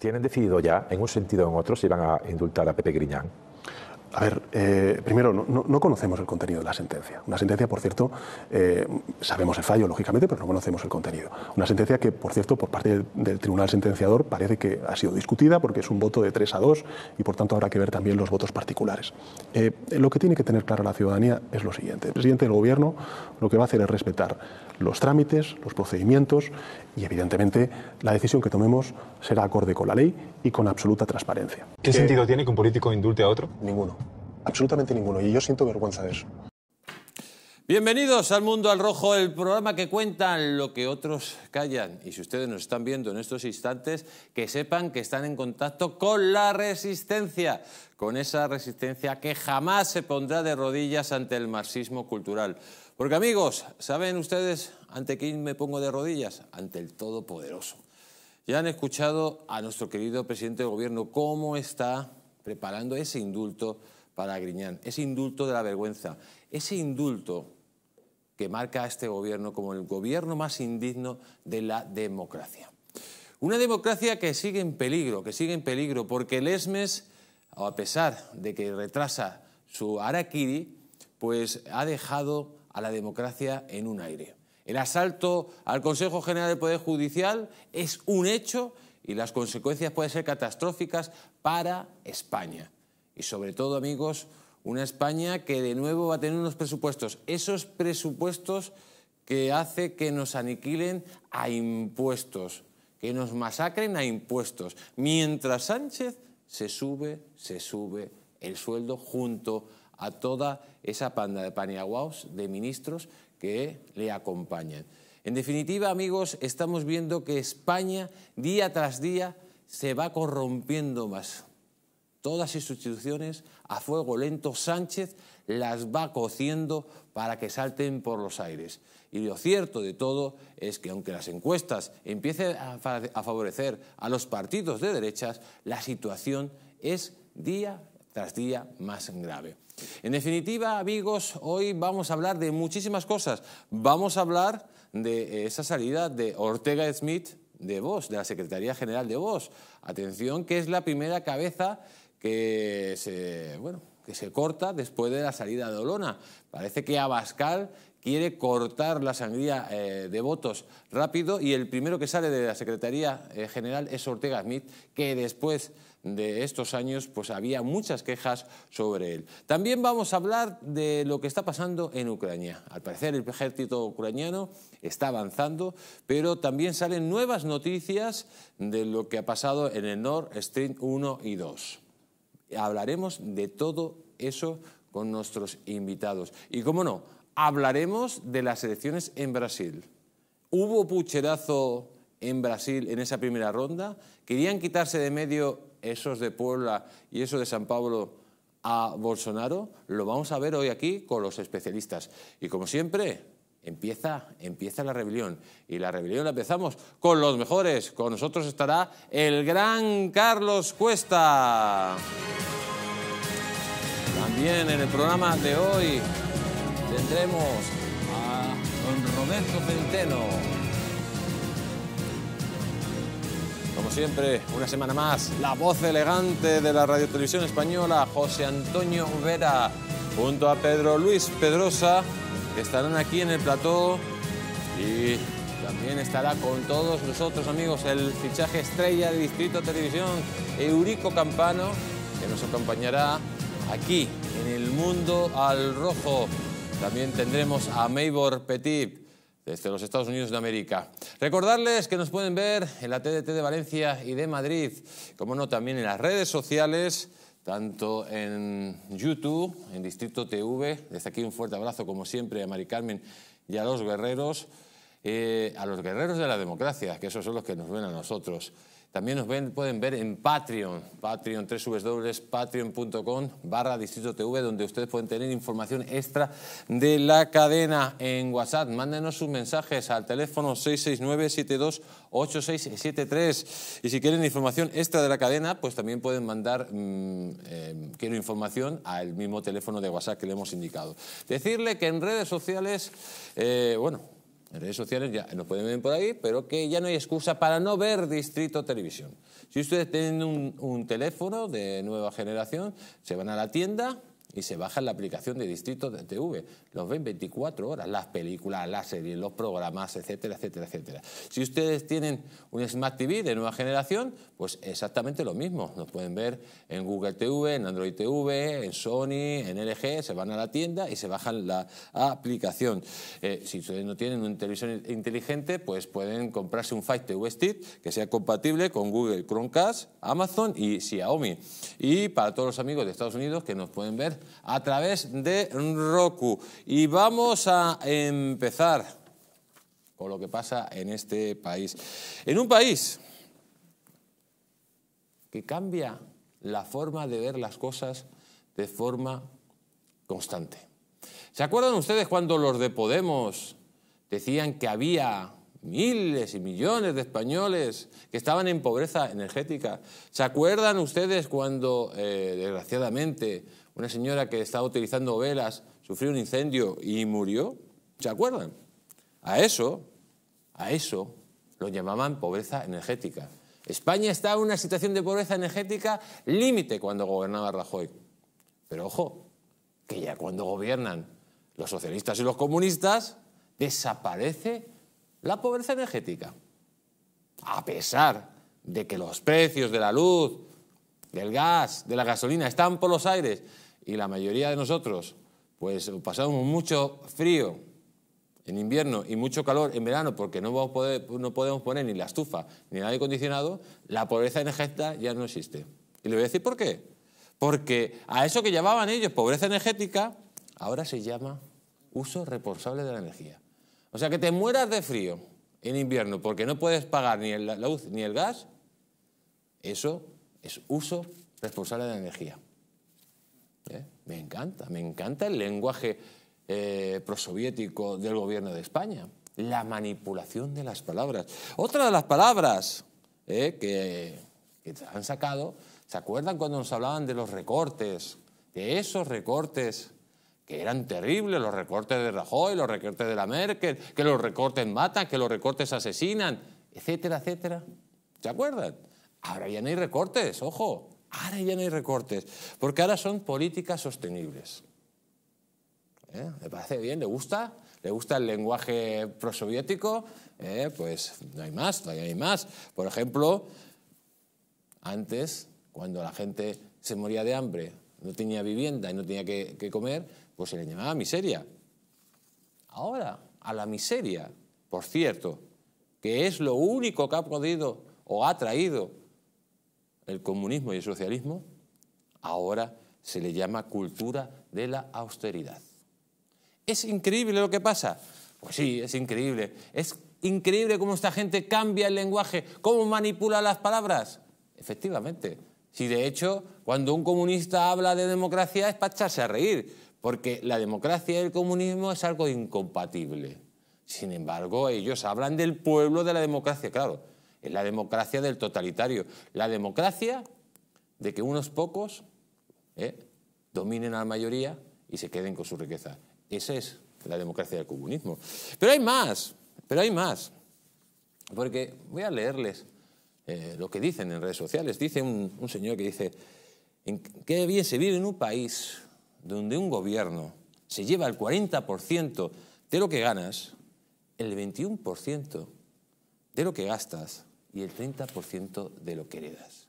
tienen decidido ya, en un sentido o en otro, si van a indultar a Pepe Griñán. A ver, eh, primero, no, conocemos el contenido de la sentencia. Una sentencia, por cierto, eh, sabemos el fallo, lógicamente, pero no conocemos el contenido. Una sentencia que, por cierto, por parte del, tribunal sentenciador parece que ha sido discutida porque es un voto de 3 a 2 y, por tanto, habrá que ver también los votos particulares. Eh, lo que tiene que tener claro la ciudadanía es lo siguiente. El presidente del Gobierno lo que va a hacer es respetar los trámites, los procedimientos y, evidentemente, la decisión que tomemos será acorde con la ley y con absoluta transparencia. ¿Qué sentido tiene que un político indulte a otro? Ninguno. Absolutamente ninguno. Y yo siento vergüenza de eso. Bienvenidos al Mundo al Rojo, el programa que cuenta lo que otros callan. Y si ustedes nos están viendo en estos instantes, que sepan que están en contacto con la resistencia, con esa resistencia que jamás se pondrá de rodillas ante el marxismo cultural. Porque amigos, ¿saben ustedes ante quién me pongo de rodillas? Ante el Todopoderoso. Ya han escuchado a nuestro querido presidente de Gobierno cómo está preparando ese indulto para Griñán, ese indulto de la vergüenza, ese indulto que marca a este gobierno como el gobierno más indigno de la democracia. Una democracia que sigue en peligro, que sigue en peligro, porque el ESMES, a pesar de que retrasa su araquiri, pues ha dejado a la democracia en un aire. El asalto al Consejo General del Poder Judicial es un hecho y las consecuencias pueden ser catastróficas para España y sobre todo, amigos, una España que de nuevo va a tener unos presupuestos, esos presupuestos que hace que nos aniquilen a impuestos, que nos masacren a impuestos, mientras Sánchez se sube, se sube el sueldo junto a toda esa panda de paniaguaos de ministros que le acompañan. En definitiva, amigos, estamos viendo que España día tras día se va corrompiendo más. Todas esas instituciones a fuego lento Sánchez las va cociendo para que salten por los aires. Y lo cierto de todo es que aunque las encuestas empiecen a favorecer a los partidos de derechas, la situación es día tras día más grave. En definitiva, amigos, hoy vamos a hablar de muchísimas cosas. Vamos a hablar de esa salida de Ortega Smith de Vos, de la Secretaría General de Vos. Atención, que es la primera cabeza que se, bueno, que se corta después de la salida de Olona. Parece que Abascal quiere cortar la sangría eh, de votos rápido y el primero que sale de la Secretaría eh, General es Ortega Smith, que después de estos años pues había muchas quejas sobre él. También vamos a hablar de lo que está pasando en Ucrania. Al parecer el ejército ucraniano está avanzando, pero también salen nuevas noticias de lo que ha pasado en el Nord Stream 1 y 2. Hablaremos de todo eso con nuestros invitados. Y cómo no, hablaremos de las elecciones en Brasil. ¿Hubo pucherazo en Brasil en esa primera ronda? ¿Querían quitarse de medio esos de Puebla y esos de San Pablo a Bolsonaro? Lo vamos a ver hoy aquí con los especialistas. Y como siempre, Empieza, empieza la rebelión. Y la rebelión la empezamos con los mejores. Con nosotros estará el gran Carlos Cuesta. También en el programa de hoy tendremos a don Roberto Centeno. Como siempre, una semana más, la voz elegante de la radiotelevisión española, José Antonio Vera, junto a Pedro Luis Pedrosa estarán aquí en el plató y también estará con todos nosotros, amigos, el fichaje estrella de Distrito Televisión, Eurico Campano, que nos acompañará aquí, en el mundo al rojo. También tendremos a Maybor Petit, desde los Estados Unidos de América. Recordarles que nos pueden ver en la TDT de Valencia y de Madrid, como no, también en las redes sociales tanto en YouTube, en Distrito TV. Desde aquí un fuerte abrazo, como siempre, a Mari Carmen y a los guerreros, eh, a los guerreros de la democracia, que esos son los que nos ven a nosotros. También nos pueden ver en Patreon, Patreon, patreon.com barra Distrito TV, donde ustedes pueden tener información extra de la cadena en WhatsApp. Mándenos sus mensajes al teléfono 669-728673. Y si quieren información extra de la cadena, pues también pueden mandar, mm, eh, quiero información, al mismo teléfono de WhatsApp que le hemos indicado. Decirle que en redes sociales, eh, bueno, en redes sociales ya nos pueden ver por ahí, pero que ya no hay excusa para no ver Distrito Televisión. Si ustedes tienen un, un teléfono de nueva generación, se van a la tienda, y se baja la aplicación de Distrito de TV. Los ven 24 horas, las películas, las series, los programas, etcétera, etcétera, etcétera. Si ustedes tienen un Smart TV de nueva generación, pues exactamente lo mismo. Nos pueden ver en Google TV, en Android TV, en Sony, en LG, se van a la tienda y se bajan la aplicación. Eh, si ustedes no tienen un televisor inteligente, pues pueden comprarse un Fire TV Stick que sea compatible con Google Chromecast, Amazon y Xiaomi. Y para todos los amigos de Estados Unidos que nos pueden ver a través de Roku. Y vamos a empezar con lo que pasa en este país. En un país que cambia la forma de ver las cosas de forma constante. ¿Se acuerdan ustedes cuando los de Podemos decían que había miles y millones de españoles que estaban en pobreza energética? ¿Se acuerdan ustedes cuando, eh, desgraciadamente, una señora que estaba utilizando velas, sufrió un incendio y murió. ¿Se acuerdan? A eso, a eso lo llamaban pobreza energética. España estaba en una situación de pobreza energética límite cuando gobernaba Rajoy. Pero ojo, que ya cuando gobiernan los socialistas y los comunistas, desaparece la pobreza energética. A pesar de que los precios de la luz, del gas, de la gasolina están por los aires y la mayoría de nosotros, pues pasamos mucho frío en invierno y mucho calor en verano porque no, vamos poder, no podemos poner ni la estufa ni el aire acondicionado, la pobreza energética ya no existe. Y le voy a decir por qué. Porque a eso que llamaban ellos pobreza energética, ahora se llama uso responsable de la energía. O sea, que te mueras de frío en invierno porque no puedes pagar ni la luz ni el gas, eso es uso responsable de la energía. Me encanta, me encanta el lenguaje eh, prosoviético del gobierno de España. La manipulación de las palabras. Otra de las palabras eh, que, que han sacado, ¿se acuerdan cuando nos hablaban de los recortes? De esos recortes que eran terribles, los recortes de Rajoy, los recortes de la Merkel, que los recortes matan, que los recortes asesinan, etcétera, etcétera. ¿Se acuerdan? Ahora ya no hay recortes, ojo. Ahora ya no hay recortes, porque ahora son políticas sostenibles. ¿Eh? ¿Le parece bien? ¿Le gusta? ¿Le gusta el lenguaje prosoviético? ¿eh? pues no hay más, todavía hay más. Por ejemplo, antes, cuando la gente se moría de hambre, no tenía vivienda y no tenía que, que comer, pues se le llamaba miseria. Ahora, a la miseria, por cierto, que es lo único que ha podido o ha traído el comunismo y el socialismo, ahora se le llama cultura de la austeridad. ¿Es increíble lo que pasa? Pues sí, es increíble. Es increíble cómo esta gente cambia el lenguaje, cómo manipula las palabras. Efectivamente. Si de hecho, cuando un comunista habla de democracia es para echarse a reír, porque la democracia y el comunismo es algo incompatible. Sin embargo, ellos hablan del pueblo de la democracia, claro. Es la democracia del totalitario. La democracia de que unos pocos ¿eh? dominen a la mayoría y se queden con su riqueza. Esa es la democracia del comunismo. Pero hay más, pero hay más. Porque voy a leerles eh, lo que dicen en redes sociales. Dice un, un señor que dice, qué bien se vive en un país donde un gobierno se lleva el 40% de lo que ganas, el 21% de lo que gastas y el 30% de lo que heredas.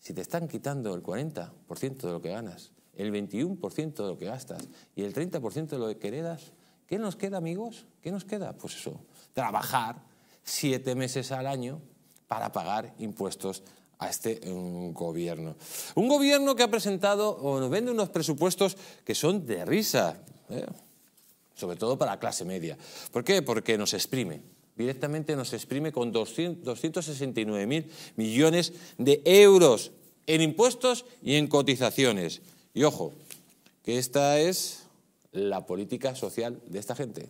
Si te están quitando el 40% de lo que ganas, el 21% de lo que gastas y el 30% de lo que heredas, ¿qué nos queda, amigos? ¿Qué nos queda? Pues eso, trabajar siete meses al año para pagar impuestos a este mm, gobierno. Un gobierno que ha presentado o nos vende unos presupuestos que son de risa, ¿eh? sobre todo para la clase media. ¿Por qué? Porque nos exprime directamente nos exprime con 269.000 millones de euros en impuestos y en cotizaciones. Y ojo, que esta es la política social de esta gente,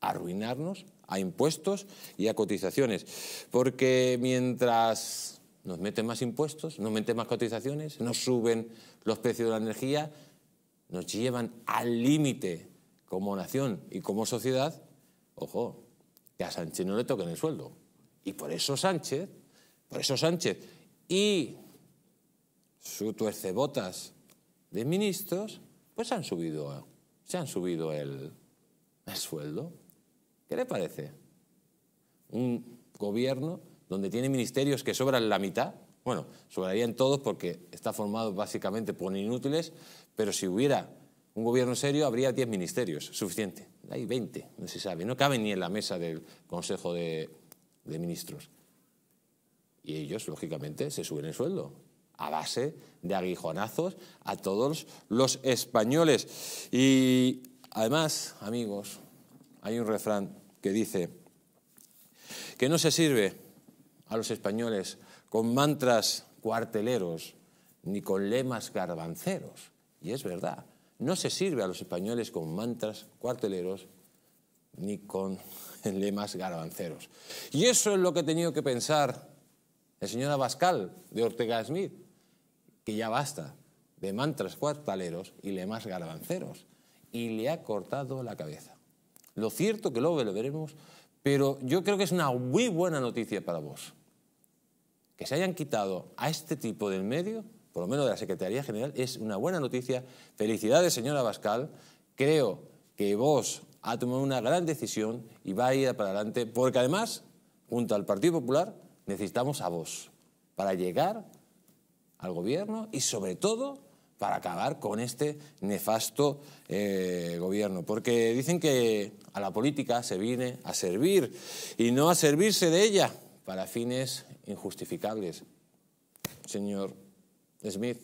arruinarnos a impuestos y a cotizaciones. Porque mientras nos meten más impuestos, nos meten más cotizaciones, nos suben los precios de la energía, nos llevan al límite como nación y como sociedad, ojo, a Sánchez no le toquen el sueldo. Y por eso Sánchez, por eso Sánchez y su tuercebotas de ministros, pues han subido, se han subido el, el sueldo. ¿Qué le parece? Un gobierno donde tiene ministerios que sobran la mitad, bueno, sobrarían todos porque está formado básicamente por inútiles, pero si hubiera un gobierno serio habría 10 ministerios, suficiente. Hay 20, no se sabe. No caben ni en la mesa del Consejo de, de Ministros. Y ellos, lógicamente, se suben el sueldo a base de aguijonazos a todos los españoles. Y además, amigos, hay un refrán que dice que no se sirve a los españoles con mantras cuarteleros ni con lemas garbanceros. Y es verdad. No se sirve a los españoles con mantras cuarteleros ni con lemas garbanceros. Y eso es lo que ha tenido que pensar el señora Abascal de Ortega Smith, que ya basta de mantras cuarteleros y lemas garbanceros. Y le ha cortado la cabeza. Lo cierto que luego lo veremos, pero yo creo que es una muy buena noticia para vos. Que se hayan quitado a este tipo del medio por lo menos de la Secretaría General, es una buena noticia. Felicidades, señora Bascal. Creo que vos ha tomado una gran decisión y va a ir para adelante, porque además, junto al Partido Popular, necesitamos a vos para llegar al gobierno y sobre todo para acabar con este nefasto eh, gobierno. Porque dicen que a la política se viene a servir y no a servirse de ella para fines injustificables. Señor Smith,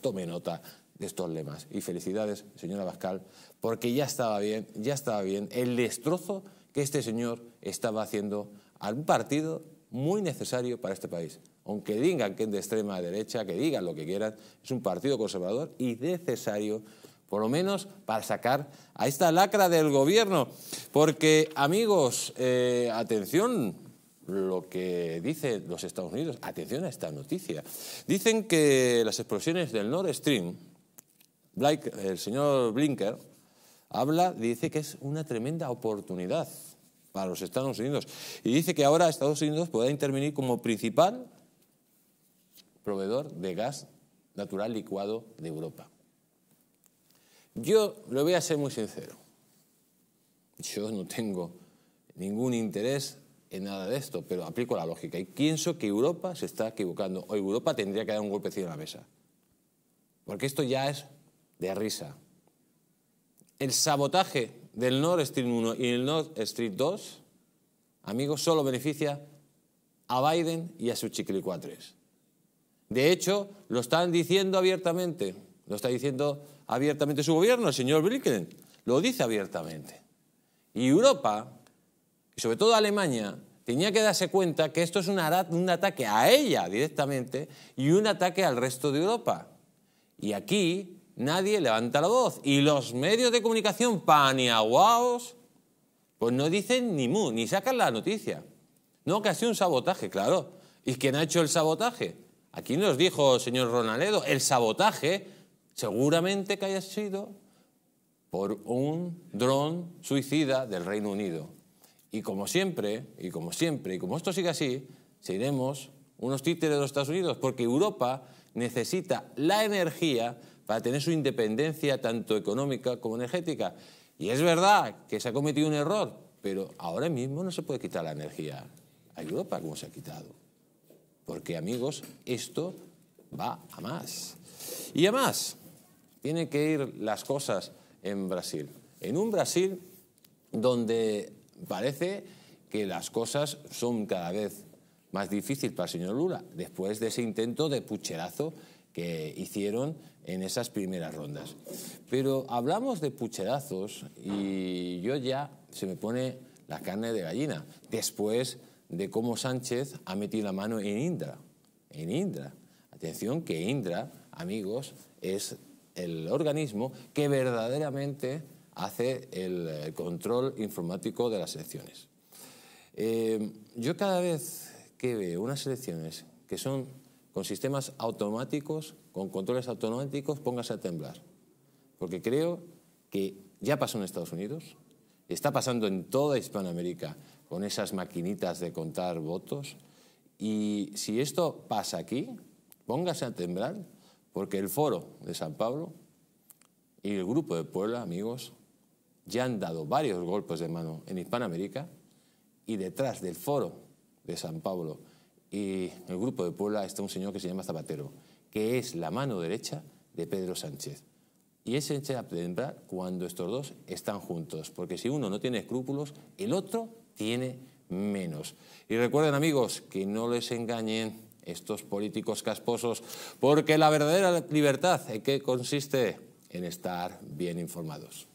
tome nota de estos lemas. Y felicidades, señora Bascal, porque ya estaba bien, ya estaba bien el destrozo que este señor estaba haciendo al partido muy necesario para este país. Aunque digan que es de extrema derecha, que digan lo que quieran, es un partido conservador y necesario, por lo menos para sacar a esta lacra del gobierno. Porque, amigos, eh, atención, lo que dicen los Estados Unidos. Atención a esta noticia. Dicen que las explosiones del Nord Stream, el señor Blinker habla, dice que es una tremenda oportunidad para los Estados Unidos. Y dice que ahora Estados Unidos puede intervenir como principal proveedor de gas natural licuado de Europa. Yo le voy a ser muy sincero. Yo no tengo ningún interés en nada de esto, pero aplico la lógica y pienso que Europa se está equivocando Hoy Europa tendría que dar un golpecito a la mesa. Porque esto ya es de risa. El sabotaje del Nord Stream 1 y el Nord Stream 2, amigos, solo beneficia a Biden y a sus chiquilicuatres. De hecho, lo están diciendo abiertamente, lo está diciendo abiertamente su gobierno, el señor Blinken, lo dice abiertamente. Y Europa y sobre todo Alemania, tenía que darse cuenta que esto es un, un ataque a ella directamente y un ataque al resto de Europa. Y aquí nadie levanta la voz. Y los medios de comunicación paniaguaos, pues no dicen ni mu, ni sacan la noticia. No, que ha sido un sabotaje, claro. ¿Y quién ha hecho el sabotaje? Aquí nos dijo el señor Ronaledo, el sabotaje seguramente que haya sido por un dron suicida del Reino Unido. Y como siempre, y como siempre, y como esto sigue así, seremos unos títeres de los Estados Unidos, porque Europa necesita la energía para tener su independencia tanto económica como energética. Y es verdad que se ha cometido un error, pero ahora mismo no se puede quitar la energía a Europa como se ha quitado. Porque, amigos, esto va a más. Y a más, tienen que ir las cosas en Brasil. En un Brasil donde parece que las cosas son cada vez más difíciles para el señor Lula, después de ese intento de pucherazo que hicieron en esas primeras rondas. Pero hablamos de pucherazos y yo ya se me pone la carne de gallina, después de cómo Sánchez ha metido la mano en Indra. En Indra. Atención que Indra, amigos, es el organismo que verdaderamente hace el, eh, control informático de las elecciones. Eh, yo cada vez que veo unas elecciones que son con sistemas automáticos, con controles automáticos, póngase a temblar. Porque creo que ya pasó en Estados Unidos, está pasando en toda Hispanoamérica con esas maquinitas de contar votos. Y si esto pasa aquí, póngase a temblar, porque el foro de San Pablo y el grupo de Puebla, amigos, ya han dado varios golpes de mano en Hispanoamérica y detrás del foro de San Pablo y el grupo de Puebla está un señor que se llama Zapatero, que es la mano derecha de Pedro Sánchez. Y es entrar cuando estos dos están juntos, porque si uno no tiene escrúpulos, el otro tiene menos. Y recuerden amigos, que no les engañen estos políticos casposos, porque la verdadera libertad es que consiste en estar bien informados.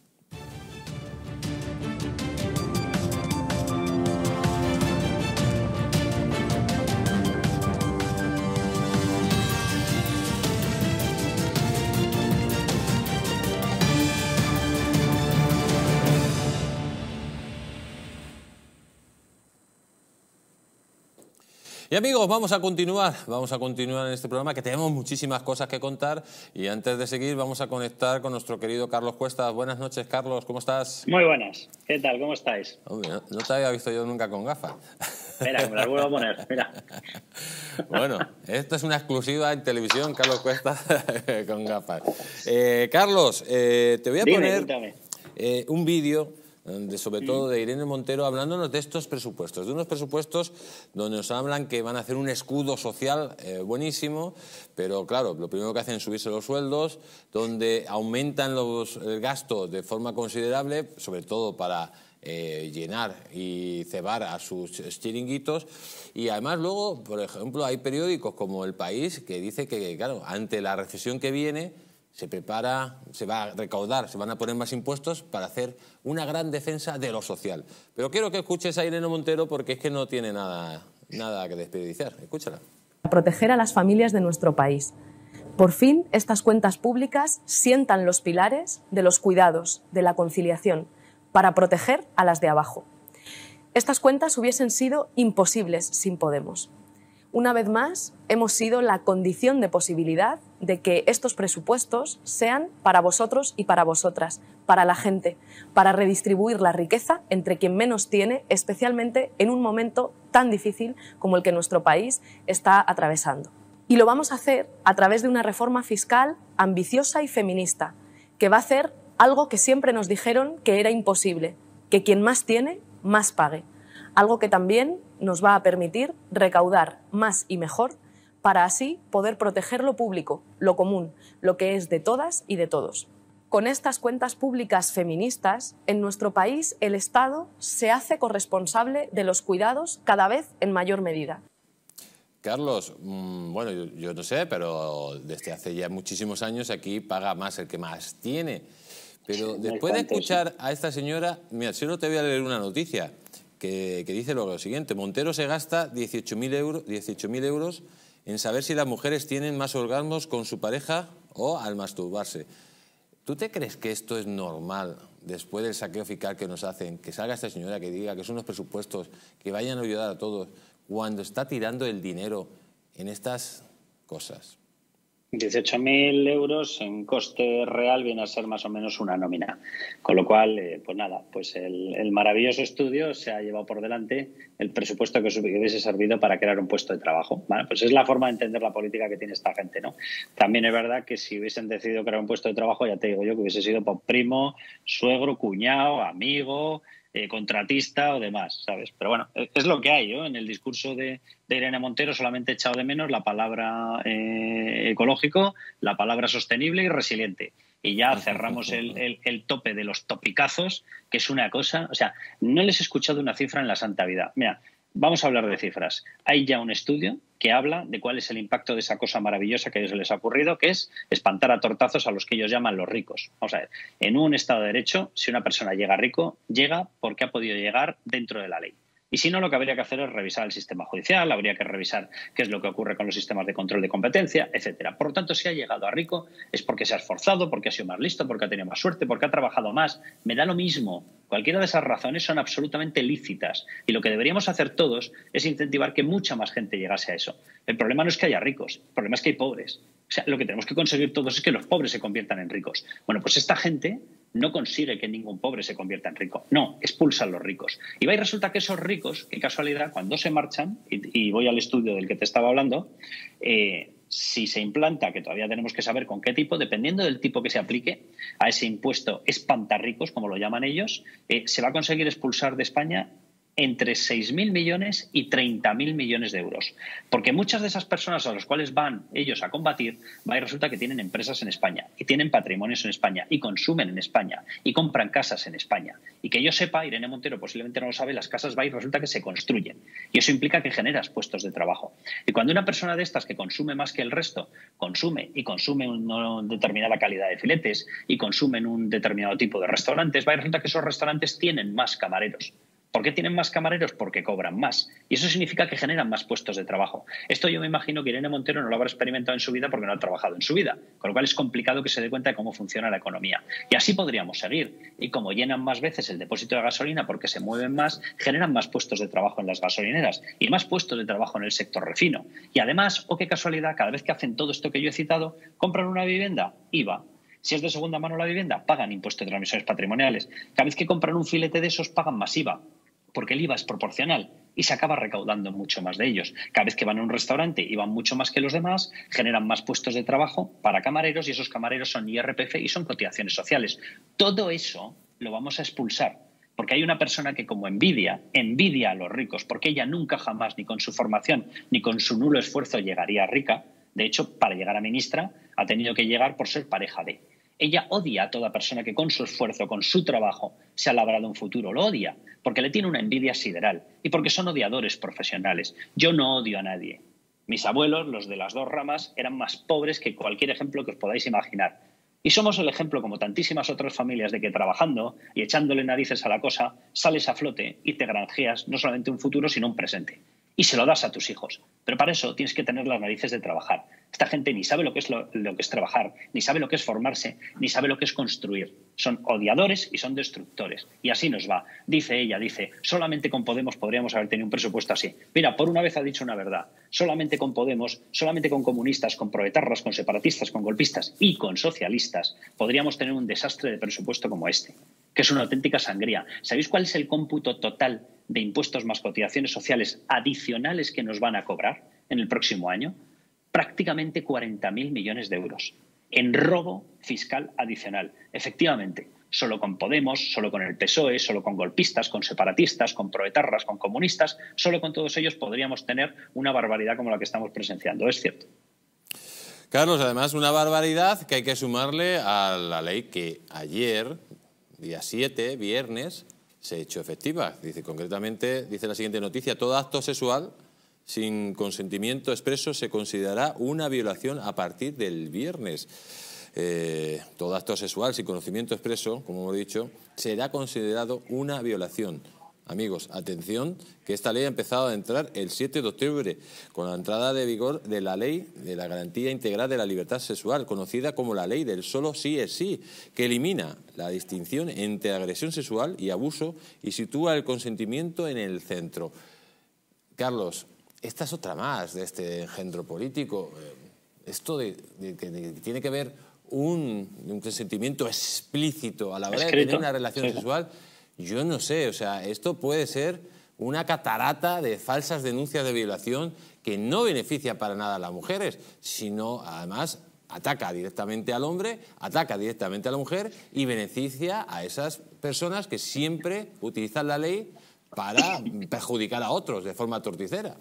Y amigos, vamos a continuar, vamos a continuar en este programa que tenemos muchísimas cosas que contar y antes de seguir vamos a conectar con nuestro querido Carlos Cuesta. Buenas noches, Carlos, ¿cómo estás? Muy buenas, ¿qué tal? ¿Cómo estáis? no, te había visto yo nunca con gafas. Espera, me las vuelvo a poner, mira. Bueno, esto es una exclusiva en televisión, Carlos Cuesta, con gafas. Eh, Carlos, eh, te voy a poner eh, un vídeo sobre todo de Irene Montero, hablándonos de estos presupuestos, de unos presupuestos donde nos hablan que van a hacer un escudo social eh, buenísimo, pero claro, lo primero que hacen es subirse los sueldos, donde aumentan los gastos de forma considerable, sobre todo para eh, llenar y cebar a sus chiringuitos. Y además luego, por ejemplo, hay periódicos como El País que dice que, claro, ante la recesión que viene, se prepara, se va a recaudar, se van a poner más impuestos para hacer una gran defensa de lo social. Pero quiero que escuches a Irene Montero porque es que no tiene nada, nada que desperdiciar. Escúchala. Proteger a las familias de nuestro país. Por fin, estas cuentas públicas sientan los pilares de los cuidados, de la conciliación, para proteger a las de abajo. Estas cuentas hubiesen sido imposibles sin Podemos. Una vez más, hemos sido la condición de posibilidad de que estos presupuestos sean para vosotros y para vosotras, para la gente, para redistribuir la riqueza entre quien menos tiene, especialmente en un momento tan difícil como el que nuestro país está atravesando. Y lo vamos a hacer a través de una reforma fiscal ambiciosa y feminista, que va a hacer algo que siempre nos dijeron que era imposible, que quien más tiene, más pague. Algo que también nos va a permitir recaudar más y mejor para así poder proteger lo público, lo común, lo que es de todas y de todos. Con estas cuentas públicas feministas, en nuestro país el Estado se hace corresponsable de los cuidados cada vez en mayor medida. Carlos, mm, bueno, yo, no sé, pero desde hace ya muchísimos años aquí paga más el que más tiene. Pero después de escuchar a esta señora, mira, no te voy a leer una noticia que, dice lo, siguiente. Montero se gasta 18.000 euros en saber si las mujeres tienen más orgasmos con su pareja o al masturbarse. ¿Tú te crees que esto es normal después del saqueo fiscal que nos hacen? Que salga esta señora que diga que son los presupuestos, que vayan a ayudar a todos, cuando está tirando el dinero en estas cosas. 18.000 euros en coste real viene a ser más o menos una nómina. Con lo cual, eh, pues nada, pues el, maravilloso estudio se ha llevado por delante el presupuesto que hubiese servido para crear un puesto de trabajo. pues es la forma de entender la política que tiene esta gente, ¿no? También es verdad que si hubiesen decidido crear un puesto de trabajo, ya te digo yo que hubiese sido por primo, suegro, cuñado, amigo, eh, contratista o demás, ¿sabes? Pero bueno, e, es lo que hay. ¿no? en el discurso de, Irene Montero solamente he echado de menos la palabra eh, ecológico, la palabra sostenible y resiliente. Y ya cerramos el, el, tope de los topicazos, que es una cosa, o sea, no les he escuchado una cifra en la santa vida. Mira, vamos a hablar de cifras. Hay ya un estudio que habla de cuál es el impacto de esa cosa maravillosa que a ellos les ha ocurrido, que es espantar a tortazos a los que ellos llaman los ricos. Vamos a ver, en un Estado de Derecho, si una persona llega rico, llega porque ha podido llegar dentro de la ley. Y si no, lo que habría que hacer es revisar el sistema judicial, habría que revisar qué es lo que ocurre con los sistemas de control de competencia, etcétera. Por lo tanto, si ha llegado a rico es porque se ha esforzado, porque ha sido más listo, porque ha tenido más suerte, porque ha trabajado más. Me da lo mismo. Cualquiera de esas razones son absolutamente lícitas. Y lo que deberíamos hacer todos es incentivar que mucha más gente llegase a eso. El problema no es que haya ricos, el problema es que hay pobres. O sea, lo que tenemos que conseguir todos es que los pobres se conviertan en ricos. Bueno, pues esta gente no consigue que ningún pobre se convierta en rico. No, expulsan a los ricos. Y va resulta que esos ricos, qué casualidad, cuando se marchan, y, voy al estudio del que te estaba hablando, eh, si se implanta, que todavía tenemos que saber con qué tipo, dependiendo del tipo que se aplique a ese impuesto espantarricos, como lo llaman ellos, eh, se va a conseguir expulsar de España entre 6.000 millones y 30.000 millones de euros. Porque muchas de esas personas a las cuales van ellos a combatir, va y resulta que tienen empresas en España, y tienen patrimonios en España, y consumen en España, y compran casas en España. Y que yo sepa, Irene Montero posiblemente no lo sabe, las casas va y resulta que se construyen. Y eso implica que generas puestos de trabajo. Y cuando una persona de estas que consume más que el resto, consume y consume una determinada calidad de filetes y en un determinado tipo de restaurantes, va y resulta que esos restaurantes tienen más camareros. ¿Por qué tienen más camareros? Porque cobran más. Y eso significa que generan más puestos de trabajo. Esto yo me imagino que Irene Montero no lo habrá experimentado en su vida porque no ha trabajado en su vida, con lo cual es complicado que se dé cuenta de cómo funciona la economía. Y así podríamos seguir. Y como llenan más veces el depósito de gasolina porque se mueven más, generan más puestos de trabajo en las gasolineras y más puestos de trabajo en el sector refino. Y además, o oh, qué casualidad, cada vez que hacen todo esto que yo he citado, compran una vivienda, IVA, si es de segunda mano la vivienda, pagan impuestos de transmisiones patrimoniales. Cada vez que compran un filete de esos, pagan más IVA porque el IVA es proporcional y se acaba recaudando mucho más de ellos. Cada vez que van a un restaurante y van mucho más que los demás, generan más puestos de trabajo para camareros y esos camareros son IRPF y son cotizaciones sociales. Todo eso lo vamos a expulsar porque hay una persona que como envidia, envidia a los ricos, porque ella nunca jamás, ni con su formación, ni con su nulo esfuerzo llegaría rica. De hecho, para llegar a ministra ha tenido que llegar por ser pareja de. Ella odia a toda persona que con su esfuerzo, con su trabajo, se ha labrado un futuro. Lo odia, porque le tiene una envidia sideral y porque son odiadores profesionales. Yo no odio a nadie. Mis abuelos, los de las dos ramas, eran más pobres que cualquier ejemplo que os podáis imaginar. Y somos el ejemplo, como tantísimas otras familias, de que trabajando y echándole narices a la cosa, sales a flote y te granjeas no solamente un futuro, sino un presente y se lo das a tus hijos. Pero para eso tienes que tener las narices de trabajar. Esta gente ni sabe lo que es, lo, que es trabajar, ni sabe lo que es formarse, ni sabe lo que es construir. Son odiadores y son destructores. Y así nos va. Dice ella, dice, solamente con Podemos podríamos haber tenido un presupuesto así. Mira, por una vez ha dicho una verdad. Solamente con Podemos, solamente con comunistas, con proletarras, con separatistas, con golpistas y con socialistas podríamos tener un desastre de presupuesto como este que es una auténtica sangría. ¿Sabéis cuál es el cómputo total de impuestos más cotizaciones sociales adicionales que nos van a cobrar en el próximo año? Prácticamente 40.000 millones de euros en robo fiscal adicional. Efectivamente, solo con Podemos, solo con el PSOE, solo con golpistas, con separatistas, con proetarras, con comunistas, solo con todos ellos podríamos tener una barbaridad como la que estamos presenciando, es cierto. Carlos, además una barbaridad que hay que sumarle a la ley que ayer día 7, viernes, se ha hecho efectiva. Dice concretamente, dice la siguiente noticia, todo acto sexual sin consentimiento expreso se considerará una violación a partir del viernes. Eh, todo acto sexual sin conocimiento expreso, como hemos dicho, será considerado una violación Amigos, atención, que esta ley ha empezado a entrar el 7 de octubre, con la entrada de vigor de la ley de la garantía integral de la libertad sexual, conocida como la ley del solo sí es sí, que elimina la distinción entre agresión sexual y abuso y sitúa el consentimiento en el centro. Carlos, esta es otra más de este engendro político. Eh, esto de, que tiene que ver un, un consentimiento explícito a la hora de tener una relación sexual yo no sé, o sea, esto puede ser una catarata de falsas denuncias de violación que no beneficia para nada a las mujeres, sino además ataca directamente al hombre, ataca directamente a la mujer y beneficia a esas personas que siempre utilizan la ley para perjudicar a otros de forma torticera.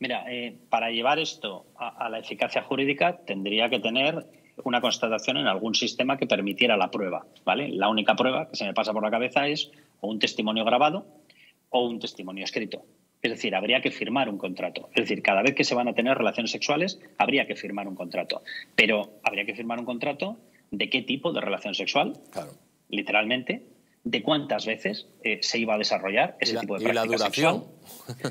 Mira, eh, para llevar esto a la eficacia jurídica tendría que tener una constatación en algún sistema que permitiera la prueba. ¿vale? La única prueba que se me pasa por la cabeza es o un testimonio grabado o un testimonio escrito. Es decir, habría que firmar un contrato. Es decir, cada vez que se van a tener relaciones sexuales, habría que firmar un contrato. Pero habría que firmar un contrato de qué tipo de relación sexual, claro. literalmente, de cuántas veces eh, se iba a desarrollar ese tipo de práctica ¿Y la duración?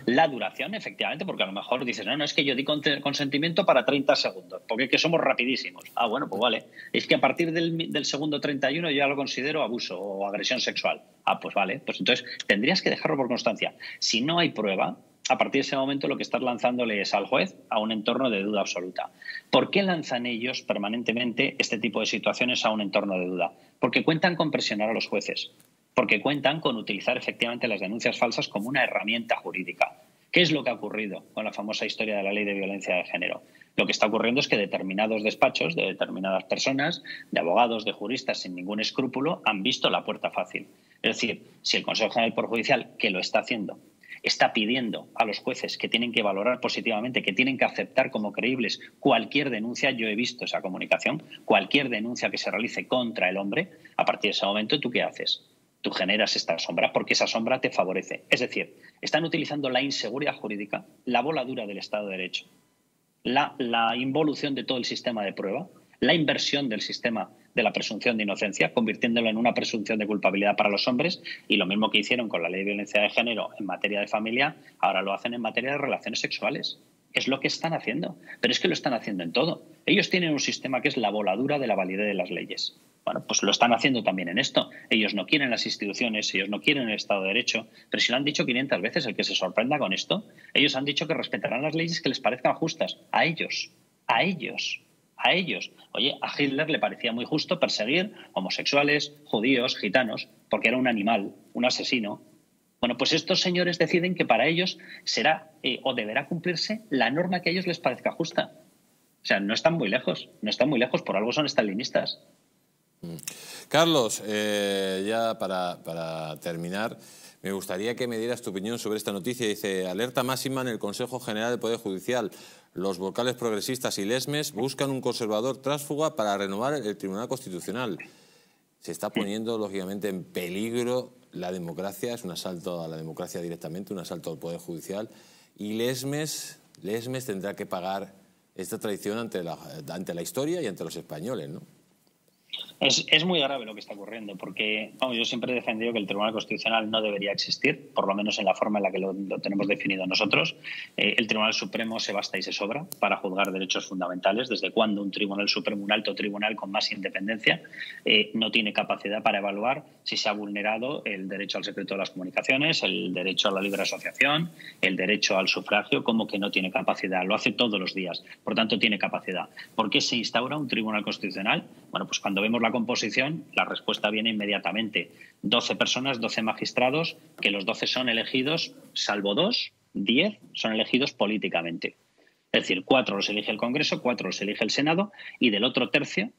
La duración, efectivamente, porque a lo mejor dices, no, no, es que yo di consentimiento para 30 segundos, porque es que somos rapidísimos. Ah, bueno, pues vale. Es que a partir del, del segundo 31 yo ya lo considero abuso o agresión sexual. Ah, pues vale. Pues entonces tendrías que dejarlo por constancia. Si no hay prueba, a partir de ese momento lo que estás lanzándole es al juez a un entorno de duda absoluta. ¿Por qué lanzan ellos permanentemente este tipo de situaciones a un entorno de duda? Porque cuentan con presionar a los jueces, porque cuentan con utilizar efectivamente las denuncias falsas como una herramienta jurídica. ¿Qué es lo que ha ocurrido con la famosa historia de la ley de violencia de género? Lo que está ocurriendo es que determinados despachos de determinadas personas, de abogados, de juristas sin ningún escrúpulo, han visto la puerta fácil. Es decir, si el Consejo General Judicial, que lo está haciendo, está pidiendo a los jueces que tienen que valorar positivamente, que tienen que aceptar como creíbles cualquier denuncia. Yo he visto esa comunicación, cualquier denuncia que se realice contra el hombre, a partir de ese momento, ¿tú qué haces? Tú generas esta sombra porque esa sombra te favorece. Es decir, están utilizando la inseguridad jurídica, la voladura del Estado de Derecho, la, la involución de todo el sistema de prueba, la inversión del sistema de la presunción de inocencia, convirtiéndolo en una presunción de culpabilidad para los hombres y lo mismo que hicieron con la ley de violencia de género en materia de familia, ahora lo hacen en materia de relaciones sexuales. Es lo que están haciendo, pero es que lo están haciendo en todo. Ellos tienen un sistema que es la voladura de la validez de las leyes. Bueno, pues lo están haciendo también en esto. Ellos no quieren las instituciones, ellos no quieren el Estado de Derecho, pero si lo han dicho 500 veces, el que se sorprenda con esto, ellos han dicho que respetarán las leyes que les parezcan justas, a ellos, a ellos a ellos. Oye, a Hitler le parecía muy justo perseguir homosexuales, judíos, gitanos, porque era un animal, un asesino. Bueno, pues estos señores deciden que para ellos será eh, o deberá cumplirse la norma que a ellos les parezca justa. O sea, no están muy lejos, no están muy lejos, por algo son estalinistas. Mm. Carlos, eh, ya para, para terminar, me gustaría que me dieras tu opinión sobre esta noticia. Dice, alerta máxima en el Consejo General del Poder Judicial. Los vocales progresistas y lesmes buscan un conservador tránsfuga para renovar el Tribunal Constitucional. Se está poniendo, lógicamente, en peligro la democracia. Es un asalto a la democracia directamente, un asalto al Poder Judicial. Y lesmes, tendrá que pagar esta traición ante la, ante la historia y ante los españoles, ¿no? Es, muy grave lo que está ocurriendo, porque vamos, yo siempre he defendido que el Tribunal Constitucional no debería existir, por lo menos en la forma en la que lo, tenemos definido nosotros. Eh, el Tribunal Supremo se basta y se sobra para juzgar derechos fundamentales. ¿Desde cuándo un Tribunal Supremo, un alto tribunal con más independencia, eh, no tiene capacidad para evaluar si se ha vulnerado el derecho al secreto de las comunicaciones, el derecho a la libre asociación, el derecho al sufragio? Como que no tiene capacidad, lo hace todos los días, por tanto tiene capacidad. ¿Por qué se instaura un Tribunal Constitucional? Bueno, pues cuando vemos la composición, la respuesta viene inmediatamente. 12 personas, 12 magistrados, que los 12 son elegidos, salvo dos, 10 son elegidos políticamente. Es decir, cuatro los elige el Congreso, cuatro los elige el Senado y del otro tercio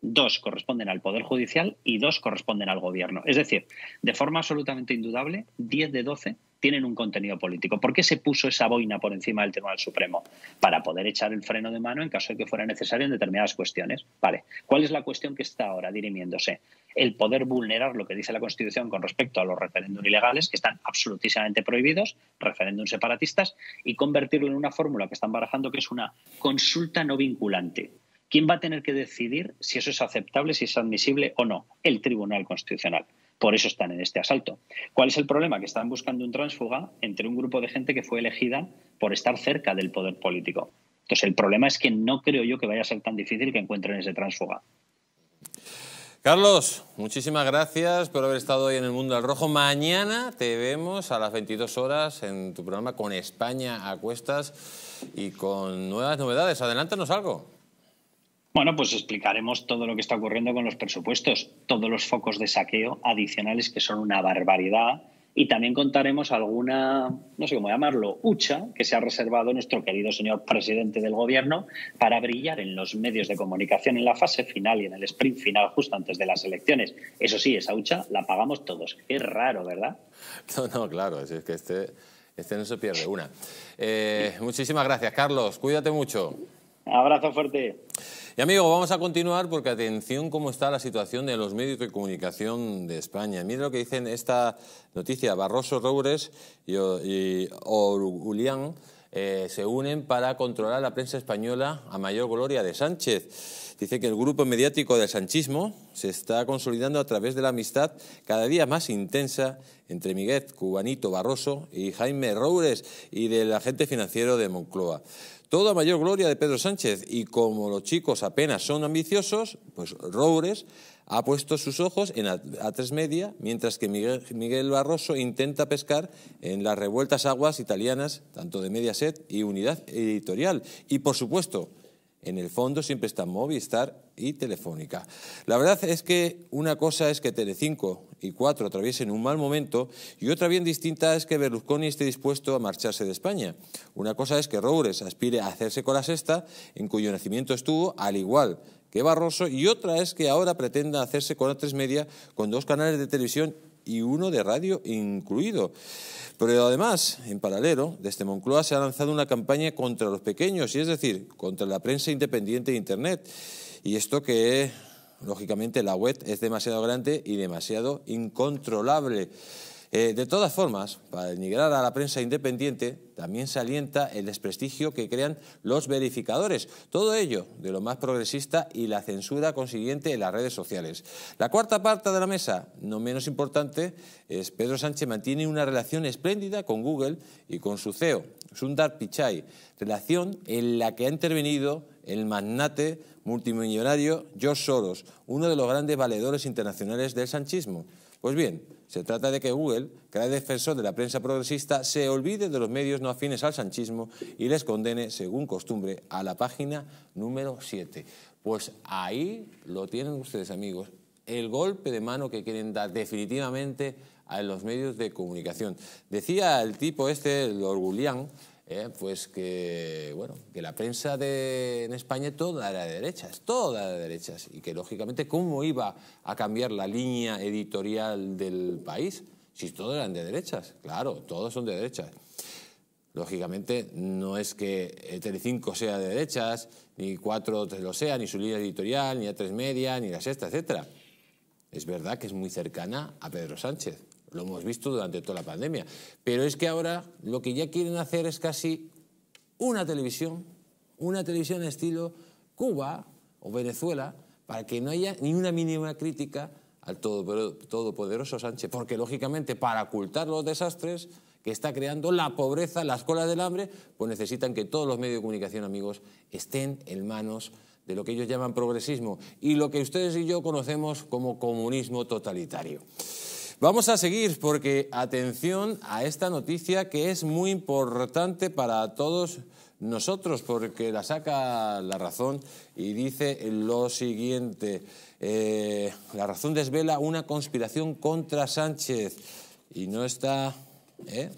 dos corresponden al Poder Judicial y dos corresponden al Gobierno. Es decir, de forma absolutamente indudable, 10 de 12 tienen un contenido político. ¿Por qué se puso esa boina por encima del Tribunal Supremo? Para poder echar el freno de mano en caso de que fuera necesario en determinadas cuestiones. Vale, ¿cuál es la cuestión que está ahora dirimiéndose? El poder vulnerar lo que dice la Constitución con respecto a los referéndums ilegales, que están absolutísimamente prohibidos, referéndums separatistas, y convertirlo en una fórmula que están barajando que es una consulta no vinculante. ¿Quién va a tener que decidir si eso es aceptable, si es admisible o no? El Tribunal Constitucional. Por eso están en este asalto. ¿Cuál es el problema? Que están buscando un tránsfuga entre un grupo de gente que fue elegida por estar cerca del poder político. Entonces, el problema es que no creo yo que vaya a ser tan difícil que encuentren ese tránsfuga. Carlos, muchísimas gracias por haber estado hoy en el Mundo al Rojo. Mañana te vemos a las 22 horas en tu programa con España a cuestas y con nuevas novedades. Adelántanos algo. Bueno, pues explicaremos todo lo que está ocurriendo con los presupuestos, todos los focos de saqueo adicionales que son una barbaridad y también contaremos alguna, no sé cómo llamarlo, hucha que se ha reservado nuestro querido señor presidente del gobierno para brillar en los medios de comunicación en la fase final y en el sprint final justo antes de las elecciones. Eso sí, esa hucha la pagamos todos. Qué raro, ¿verdad? No, no, claro, es que este, este no se pierde una. Eh, muchísimas gracias, Carlos. Cuídate mucho. Abrazo fuerte. Y amigo, vamos a continuar porque atención cómo está la situación de los medios de comunicación de España. Mira lo que dicen esta noticia, Barroso Roures y, y eh, se unen para controlar la prensa española a mayor gloria de Sánchez. Dice que el grupo mediático del sanchismo se está consolidando a través de la amistad cada día más intensa entre Miguel Cubanito Barroso y Jaime Roures y del agente financiero de Moncloa. Todo a mayor gloria de Pedro Sánchez y como los chicos apenas son ambiciosos, pues Roures ha puesto sus ojos en A3 Media, mientras que Miguel Barroso intenta pescar en las revueltas aguas italianas, tanto de Mediaset y Unidad Editorial. Y, por supuesto, en el fondo siempre están Movistar y Telefónica. La verdad es que una cosa es que Telecinco y Cuatro atraviesen un mal momento y otra bien distinta es que Berlusconi esté dispuesto a marcharse de España. Una cosa es que Roures aspire a hacerse con la sexta, en cuyo nacimiento estuvo, al igual Barroso y otra es que ahora pretenda hacerse con las tres Media con dos canales de televisión y uno de radio incluido. Pero además, en paralelo, desde Moncloa se ha lanzado una campaña contra los pequeños, y es decir, contra la prensa independiente de Internet. Y esto que, lógicamente, la web es demasiado grande y demasiado incontrolable. Eh, de todas formas, para denigrar a la prensa independiente, también se alienta el desprestigio que crean los verificadores. Todo ello de lo más progresista y la censura consiguiente en las redes sociales. La cuarta parte de la mesa, no menos importante, es Pedro Sánchez mantiene una relación espléndida con Google y con su CEO, Sundar Pichai, relación en la que ha intervenido el magnate multimillonario George Soros, uno de los grandes valedores internacionales del sanchismo. Pues bien, se trata de que Google, que era defensor de la prensa progresista, se olvide de los medios no afines al sanchismo y les condene, según costumbre, a la página número 7. Pues ahí lo tienen ustedes, amigos, el golpe de mano que quieren dar definitivamente a los medios de comunicación. Decía el tipo este, el orgullián. ¿eh? pues que, bueno, que la prensa en España toda era de derechas, toda era de derechas, y que lógicamente cómo iba a cambiar la línea editorial del país si todos eran de derechas, claro, todos son de derechas. Lógicamente no es que Telecinco sea de derechas, ni Cuatro lo sea, ni su línea editorial, ni A3 Media, ni La Sexta, etc. Es verdad que es muy cercana a Pedro Sánchez, lo hemos visto durante toda la pandemia. Pero es que ahora lo que ya quieren hacer es casi una televisión, una televisión estilo Cuba o Venezuela, para que no haya ni una mínima crítica al todopoderoso Sánchez, porque lógicamente para ocultar los desastres que está creando la pobreza, las colas del hambre, pues necesitan que todos los medios de comunicación, amigos, estén en manos de lo que ellos llaman progresismo y lo que ustedes y yo conocemos como comunismo totalitario. Vamos a seguir porque atención a esta noticia que es muy importante para todos nosotros porque la saca la razón y dice lo siguiente. Eh, la razón desvela una conspiración contra Sánchez y no está... ¿eh?